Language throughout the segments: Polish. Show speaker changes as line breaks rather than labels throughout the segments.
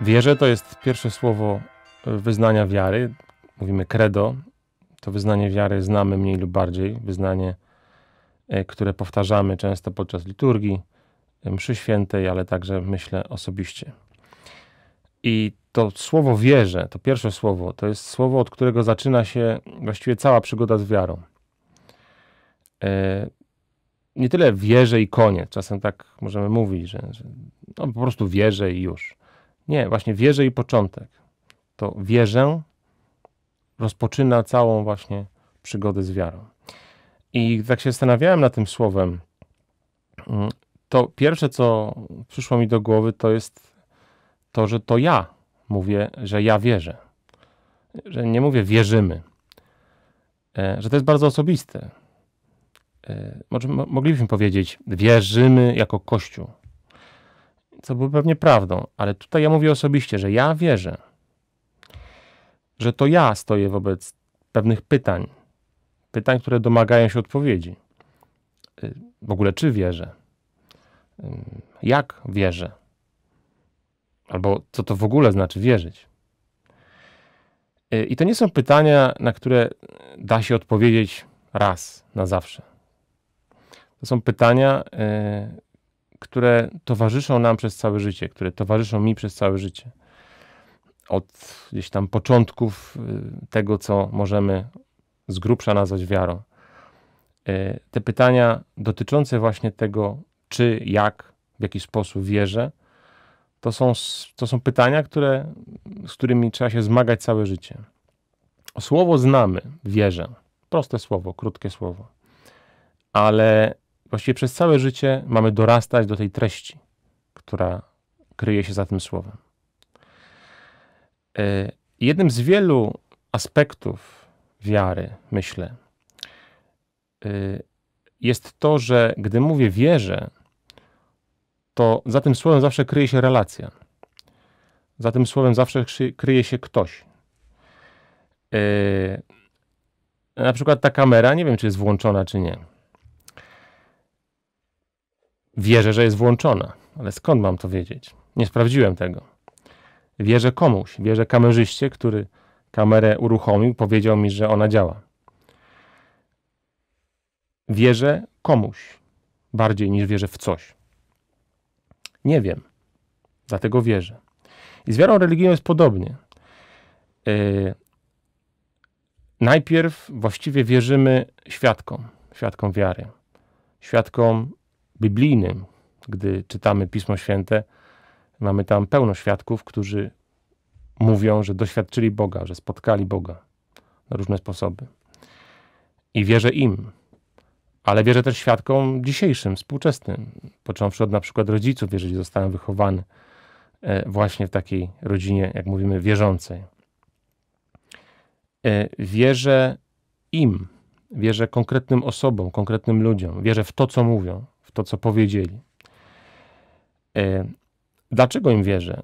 Wierzę to jest pierwsze słowo e, wyznania wiary. Mówimy credo. To wyznanie wiary znamy mniej lub bardziej. Wyznanie, e, które powtarzamy często podczas liturgii, e, mszy świętej, ale także myślę osobiście. I to słowo wierzę, to pierwsze słowo, to jest słowo, od którego zaczyna się właściwie cała przygoda z wiarą. Nie tyle wierzę i koniec. Czasem tak możemy mówić, że, że no, po prostu wierzę i już. Nie, właśnie wierzę i początek. To wierzę rozpoczyna całą właśnie przygodę z wiarą. I tak się zastanawiałem nad tym słowem, mm, to pierwsze, co przyszło mi do głowy, to jest to, że to ja mówię, że ja wierzę. Że nie mówię wierzymy. E, że to jest bardzo osobiste. E, moglibyśmy powiedzieć, wierzymy jako Kościół, co było pewnie prawdą, ale tutaj ja mówię osobiście, że ja wierzę, że to ja stoję wobec pewnych pytań, pytań, które domagają się odpowiedzi. Y, w ogóle czy wierzę? Y, jak wierzę? Albo co to w ogóle znaczy wierzyć? Y, I to nie są pytania, na które da się odpowiedzieć raz na zawsze. To są pytania, które towarzyszą nam przez całe życie, które towarzyszą mi przez całe życie. Od gdzieś tam początków y, tego, co możemy z grubsza nazwać wiarą. Y, te pytania dotyczące właśnie tego, czy, jak, w jaki sposób wierzę, to są, to są pytania, które, z którymi trzeba się zmagać całe życie. Słowo znamy, wierzę. Proste słowo, krótkie słowo. Ale właściwie przez całe życie mamy dorastać do tej treści, która kryje się za tym słowem. E, jednym z wielu aspektów wiary, myślę, e, jest to, że gdy mówię wierzę, to za tym słowem zawsze kryje się relacja. Za tym słowem zawsze kryje się ktoś. E, na przykład ta kamera, nie wiem, czy jest włączona, czy nie Wierzę, że jest włączona, ale skąd mam to wiedzieć? Nie sprawdziłem tego. Wierzę komuś, wierzę kamerzyście, który kamerę uruchomił, powiedział mi, że ona działa. Wierzę komuś bardziej niż wierzę w coś. Nie wiem, dlatego wierzę. I z wiarą religijną jest podobnie. Yy, najpierw właściwie wierzymy świadkom, świadkom wiary, świadkom biblijnym, gdy czytamy Pismo Święte, mamy tam pełno świadków, którzy mówią, że doświadczyli Boga, że spotkali Boga na różne sposoby. I wierzę im, ale wierzę też świadkom dzisiejszym, współczesnym, począwszy od na przykład rodziców, jeżeli zostałem wychowany e, właśnie w takiej rodzinie, jak mówimy, wierzącej. E, wierzę im, wierzę konkretnym osobom, konkretnym ludziom, wierzę w to, co mówią to, co powiedzieli. E, dlaczego im wierzę?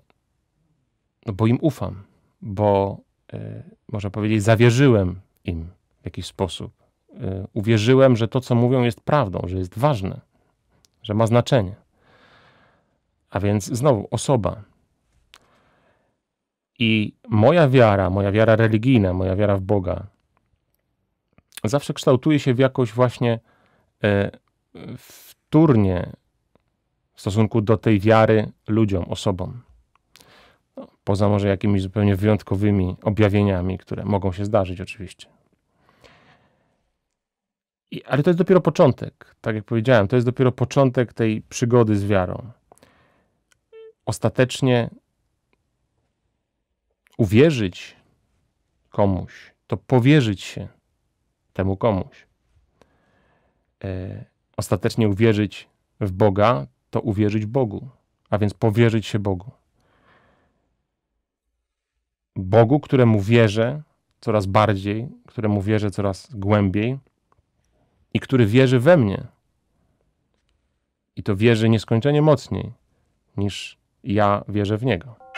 No bo im ufam, bo e, można powiedzieć, zawierzyłem im w jakiś sposób. E, uwierzyłem, że to, co mówią, jest prawdą, że jest ważne, że ma znaczenie. A więc znowu osoba. I moja wiara, moja wiara religijna, moja wiara w Boga, zawsze kształtuje się w jakoś właśnie w wtórnie w stosunku do tej wiary ludziom, osobom. No, poza może jakimiś zupełnie wyjątkowymi objawieniami, które mogą się zdarzyć, oczywiście. I, ale to jest dopiero początek. Tak jak powiedziałem, to jest dopiero początek tej przygody z wiarą. Ostatecznie uwierzyć komuś, to powierzyć się temu komuś. E, ostatecznie uwierzyć w Boga, to uwierzyć Bogu, a więc powierzyć się Bogu. Bogu, któremu wierzę coraz bardziej, któremu wierzę coraz głębiej i który wierzy we mnie. I to wierzy nieskończenie mocniej niż ja wierzę w Niego.